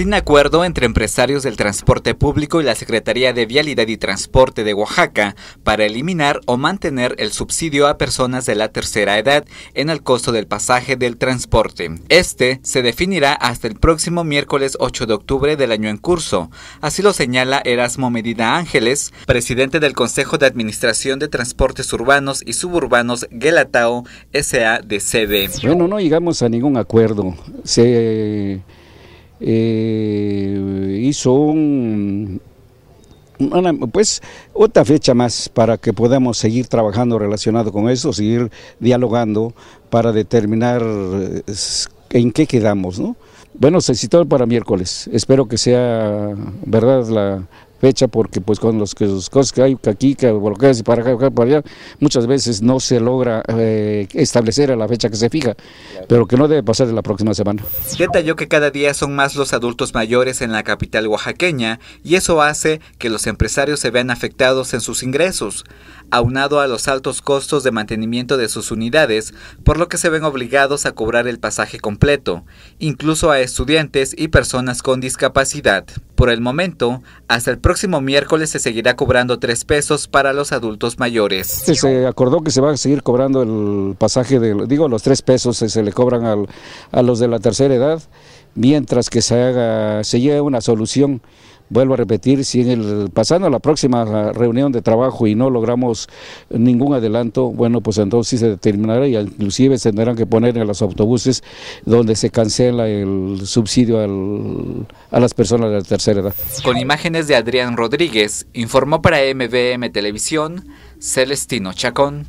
sin acuerdo entre empresarios del transporte público y la Secretaría de Vialidad y Transporte de Oaxaca para eliminar o mantener el subsidio a personas de la tercera edad en el costo del pasaje del transporte. Este se definirá hasta el próximo miércoles 8 de octubre del año en curso. Así lo señala Erasmo Medina Ángeles, presidente del Consejo de Administración de Transportes Urbanos y Suburbanos GELATAO, S.A. Bueno, no llegamos a ningún acuerdo. Se eh, hizo una, pues otra fecha más para que podamos seguir trabajando relacionado con eso, seguir dialogando para determinar eh, en qué quedamos, ¿no? Bueno, se citó para miércoles. Espero que sea verdad la, fecha porque pues con los, los cosas que hay aquí, que y para acá, para allá, muchas veces no se logra eh, establecer a la fecha que se fija, pero que no debe pasar de la próxima semana. Detalló que cada día son más los adultos mayores en la capital oaxaqueña y eso hace que los empresarios se vean afectados en sus ingresos, aunado a los altos costos de mantenimiento de sus unidades, por lo que se ven obligados a cobrar el pasaje completo, incluso a estudiantes y personas con discapacidad por el momento, hasta el próximo miércoles se seguirá cobrando tres pesos para los adultos mayores. Se acordó que se va a seguir cobrando el pasaje, de, digo, los tres pesos se, se le cobran a los de la tercera edad, mientras que se, haga, se llegue una solución Vuelvo a repetir, si en el, pasando a la próxima reunión de trabajo y no logramos ningún adelanto, bueno, pues entonces se determinará y inclusive se tendrán que poner en los autobuses donde se cancela el subsidio a las personas de la tercera edad. Con imágenes de Adrián Rodríguez, informó para MVM Televisión Celestino Chacón.